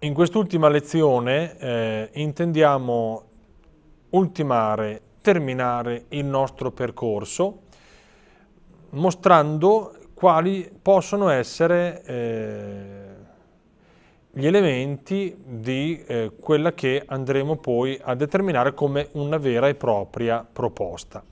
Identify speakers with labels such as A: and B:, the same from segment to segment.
A: In quest'ultima lezione eh, intendiamo ultimare, terminare il nostro percorso mostrando quali possono essere eh, gli elementi di eh, quella che andremo poi a determinare come una vera e propria proposta.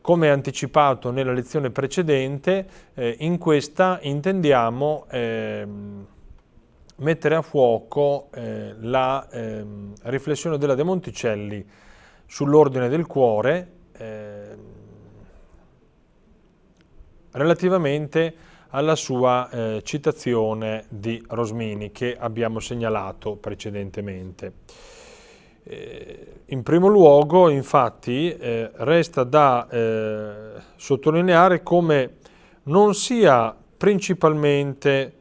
A: Come anticipato nella lezione precedente, eh, in questa intendiamo ehm, mettere a fuoco eh, la ehm, riflessione della De Monticelli sull'ordine del cuore eh, relativamente alla sua eh, citazione di Rosmini che abbiamo segnalato precedentemente. Eh, in primo luogo, infatti, eh, resta da eh, sottolineare come non sia principalmente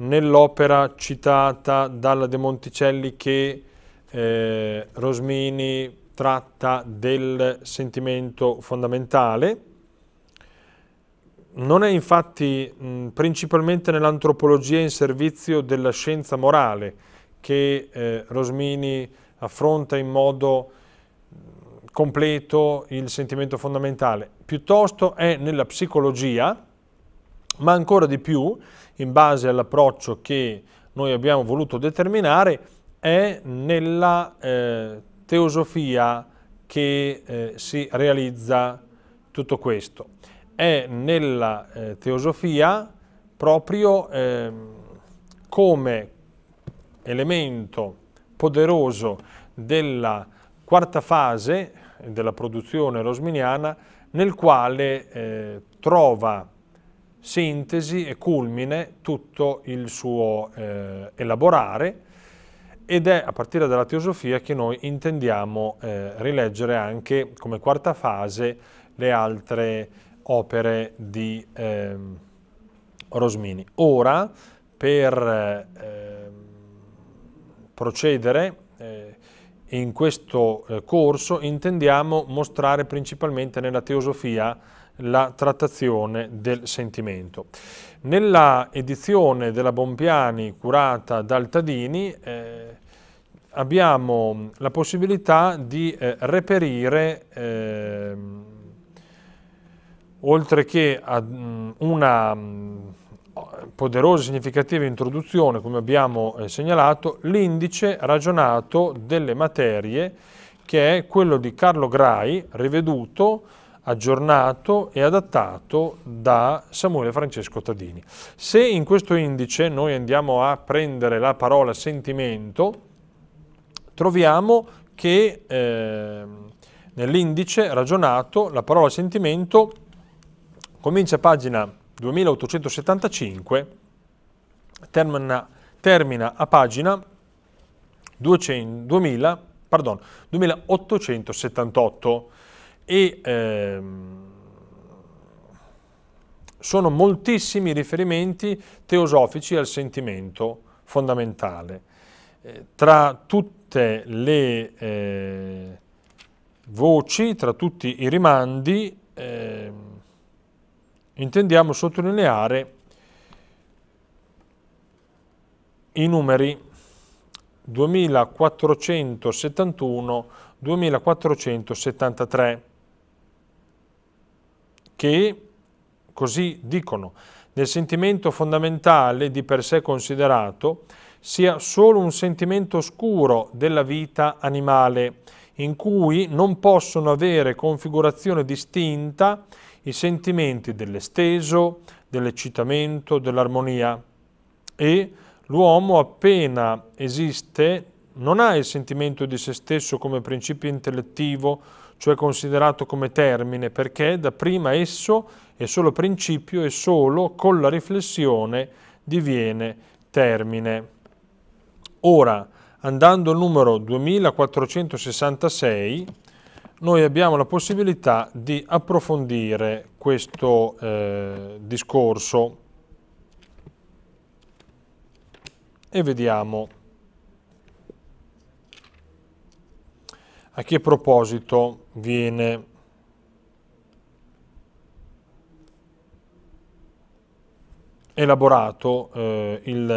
A: nell'opera citata dalla De Monticelli che eh, Rosmini tratta del sentimento fondamentale. Non è infatti mh, principalmente nell'antropologia in servizio della scienza morale che eh, Rosmini affronta in modo completo il sentimento fondamentale, piuttosto è nella psicologia ma ancora di più, in base all'approccio che noi abbiamo voluto determinare, è nella eh, teosofia che eh, si realizza tutto questo. È nella eh, teosofia proprio ehm, come elemento poderoso della quarta fase della produzione rosminiana nel quale eh, trova sintesi e culmine tutto il suo eh, elaborare ed è a partire dalla teosofia che noi intendiamo eh, rileggere anche come quarta fase le altre opere di eh, Rosmini. Ora, per ehm, procedere eh, in questo eh, corso, intendiamo mostrare principalmente nella teosofia la trattazione del sentimento. Nella edizione della Bompiani curata dal Tadini eh, abbiamo la possibilità di eh, reperire eh, oltre che a mm, una mm, poderosa e significativa introduzione, come abbiamo eh, segnalato, l'indice ragionato delle materie che è quello di Carlo Grai, riveduto aggiornato e adattato da Samuele Francesco Tadini. Se in questo indice noi andiamo a prendere la parola sentimento, troviamo che eh, nell'indice ragionato la parola sentimento comincia a pagina 2875, termina, termina a pagina 200, 2000, pardon, 2878 e ehm, sono moltissimi i riferimenti teosofici al sentimento fondamentale. Eh, tra tutte le eh, voci, tra tutti i rimandi, eh, intendiamo sottolineare i numeri 2471-2473 che, così dicono, nel sentimento fondamentale di per sé considerato, sia solo un sentimento oscuro della vita animale, in cui non possono avere configurazione distinta i sentimenti dell'esteso, dell'eccitamento, dell'armonia. E l'uomo appena esiste non ha il sentimento di se stesso come principio intellettivo cioè considerato come termine, perché da prima esso è solo principio e solo con la riflessione diviene termine. Ora, andando al numero 2466, noi abbiamo la possibilità di approfondire questo eh, discorso e vediamo. A che proposito viene elaborato eh, il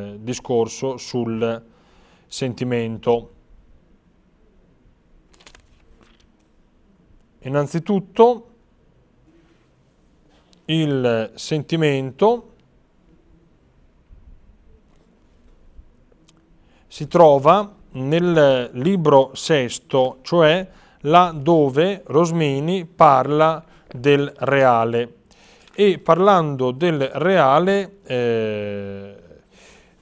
A: eh, discorso sul sentimento. Innanzitutto il sentimento si trova nel libro sesto, cioè là dove Rosmini parla del reale. E parlando del reale, eh,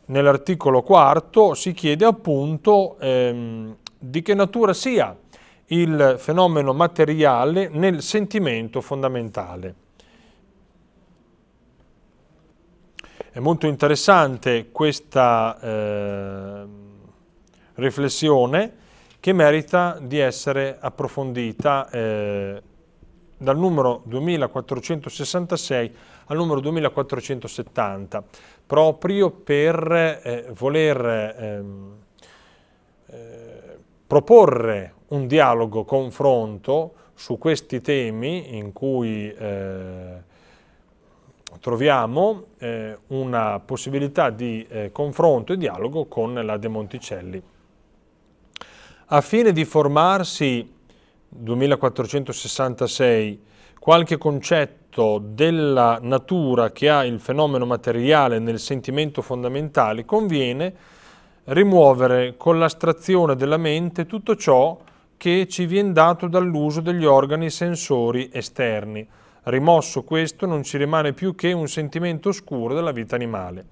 A: nell'articolo quarto si chiede appunto ehm, di che natura sia il fenomeno materiale nel sentimento fondamentale. È molto interessante questa... Eh, riflessione che merita di essere approfondita eh, dal numero 2466 al numero 2470, proprio per eh, voler ehm, eh, proporre un dialogo, confronto su questi temi in cui eh, troviamo eh, una possibilità di eh, confronto e dialogo con la De Monticelli a fine di formarsi 2466 qualche concetto della natura che ha il fenomeno materiale nel sentimento fondamentale, conviene rimuovere con l'astrazione della mente tutto ciò che ci viene dato dall'uso degli organi sensori esterni. Rimosso questo non ci rimane più che un sentimento oscuro della vita animale.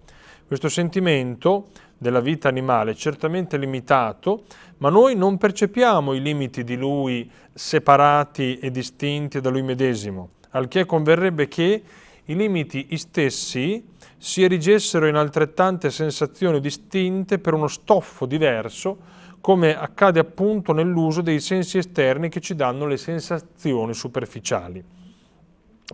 A: Questo sentimento della vita animale, certamente limitato, ma noi non percepiamo i limiti di lui separati e distinti da lui medesimo, al che converrebbe che i limiti stessi si erigessero in altrettante sensazioni distinte per uno stoffo diverso, come accade appunto nell'uso dei sensi esterni che ci danno le sensazioni superficiali.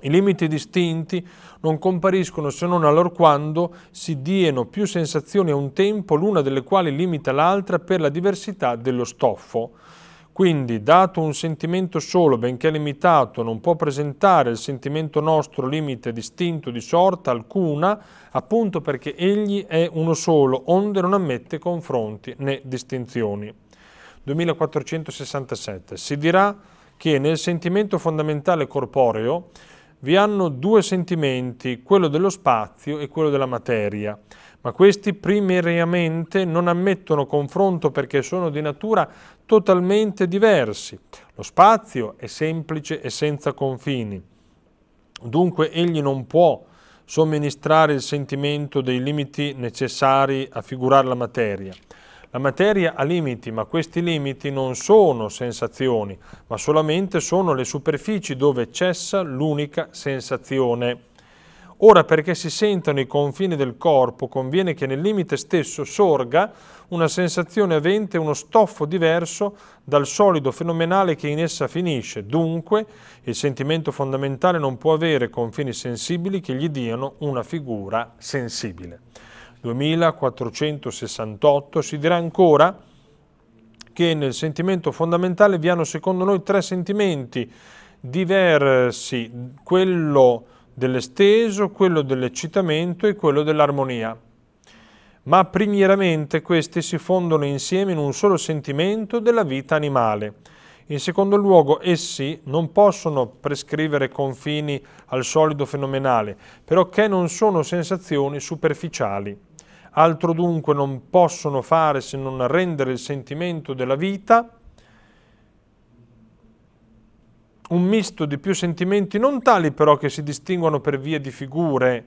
A: I limiti distinti non compariscono se non allorquando si dieno più sensazioni a un tempo, l'una delle quali limita l'altra per la diversità dello stoffo. Quindi, dato un sentimento solo, benché limitato, non può presentare il sentimento nostro limite distinto di sorta alcuna, appunto perché egli è uno solo, onde non ammette confronti né distinzioni. 2467. Si dirà che nel sentimento fondamentale corporeo vi hanno due sentimenti, quello dello spazio e quello della materia, ma questi primariamente non ammettono confronto perché sono di natura totalmente diversi. Lo spazio è semplice e senza confini, dunque egli non può somministrare il sentimento dei limiti necessari a figurare la materia. La materia ha limiti, ma questi limiti non sono sensazioni, ma solamente sono le superfici dove cessa l'unica sensazione. Ora, perché si sentano i confini del corpo, conviene che nel limite stesso sorga una sensazione avente uno stoffo diverso dal solido fenomenale che in essa finisce. Dunque, il sentimento fondamentale non può avere confini sensibili che gli diano una figura sensibile. 2468, si dirà ancora che nel sentimento fondamentale vi hanno secondo noi tre sentimenti diversi, quello dell'esteso, quello dell'eccitamento e quello dell'armonia. Ma primieramente questi si fondono insieme in un solo sentimento della vita animale. In secondo luogo, essi non possono prescrivere confini al solido fenomenale, però che non sono sensazioni superficiali altro dunque non possono fare se non rendere il sentimento della vita un misto di più sentimenti non tali però che si distinguano per via di figure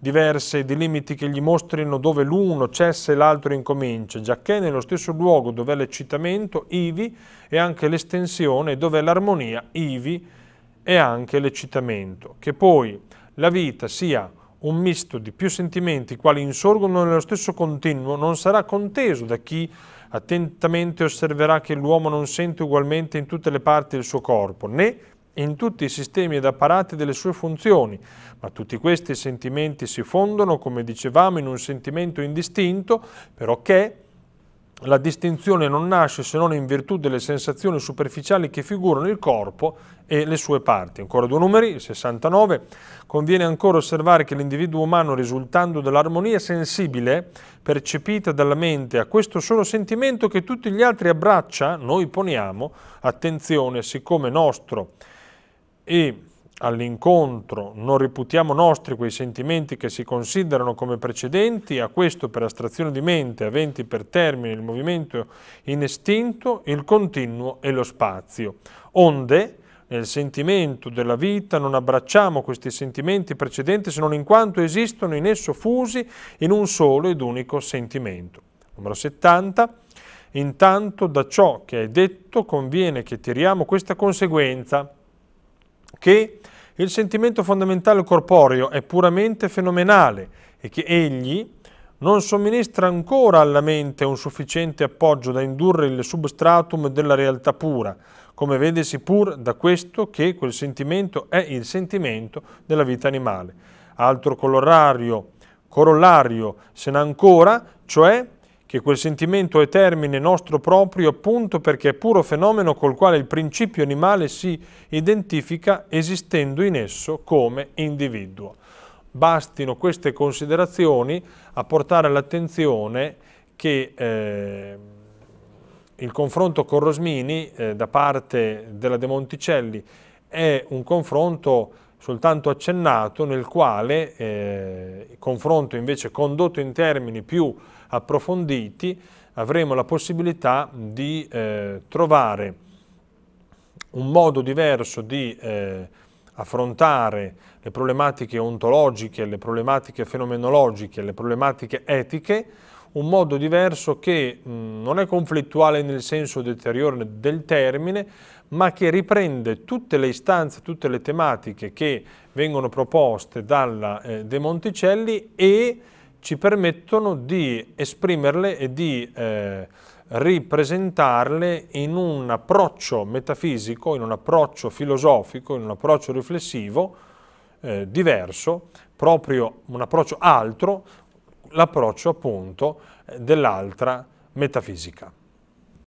A: diverse e di limiti che gli mostrino dove l'uno cessa e l'altro incomincia, giacché nello stesso luogo dove è l'eccitamento, ivi, e anche l'estensione, dove è l'armonia, ivi, e anche l'eccitamento, che poi la vita sia un misto di più sentimenti quali insorgono nello stesso continuo non sarà conteso da chi attentamente osserverà che l'uomo non sente ugualmente in tutte le parti del suo corpo, né in tutti i sistemi ed apparati delle sue funzioni, ma tutti questi sentimenti si fondono, come dicevamo, in un sentimento indistinto, però che la distinzione non nasce se non in virtù delle sensazioni superficiali che figurano il corpo e le sue parti. Ancora due numeri, 69. Conviene ancora osservare che l'individuo umano, risultando dall'armonia sensibile percepita dalla mente a questo solo sentimento che tutti gli altri abbraccia, noi poniamo attenzione, siccome nostro e all'incontro, non riputiamo nostri quei sentimenti che si considerano come precedenti, a questo per astrazione di mente, aventi per termine il movimento inestinto, il continuo e lo spazio. Onde, nel sentimento della vita non abbracciamo questi sentimenti precedenti se non in quanto esistono in esso fusi in un solo ed unico sentimento. Numero 70. Intanto da ciò che hai detto conviene che tiriamo questa conseguenza che il sentimento fondamentale corporeo è puramente fenomenale e che egli non somministra ancora alla mente un sufficiente appoggio da indurre il substratum della realtà pura, come vedesi pur da questo che quel sentimento è il sentimento della vita animale. Altro corollario, corollario se n'ha ancora, cioè che quel sentimento è termine nostro proprio appunto perché è puro fenomeno col quale il principio animale si identifica esistendo in esso come individuo. Bastino queste considerazioni a portare all'attenzione che eh, il confronto con Rosmini eh, da parte della De Monticelli è un confronto soltanto accennato nel quale eh, il confronto invece condotto in termini più approfonditi, avremo la possibilità di eh, trovare un modo diverso di eh, affrontare le problematiche ontologiche, le problematiche fenomenologiche, le problematiche etiche, un modo diverso che mh, mm, non è conflittuale nel senso deteriore del termine, ma che riprende tutte le istanze, tutte le tematiche che vengono proposte dalla eh, De Monticelli e ci permettono di esprimerle e di eh, ripresentarle in un approccio metafisico, in un approccio filosofico, in un approccio riflessivo eh, diverso, proprio un approccio altro, l'approccio appunto dell'altra metafisica.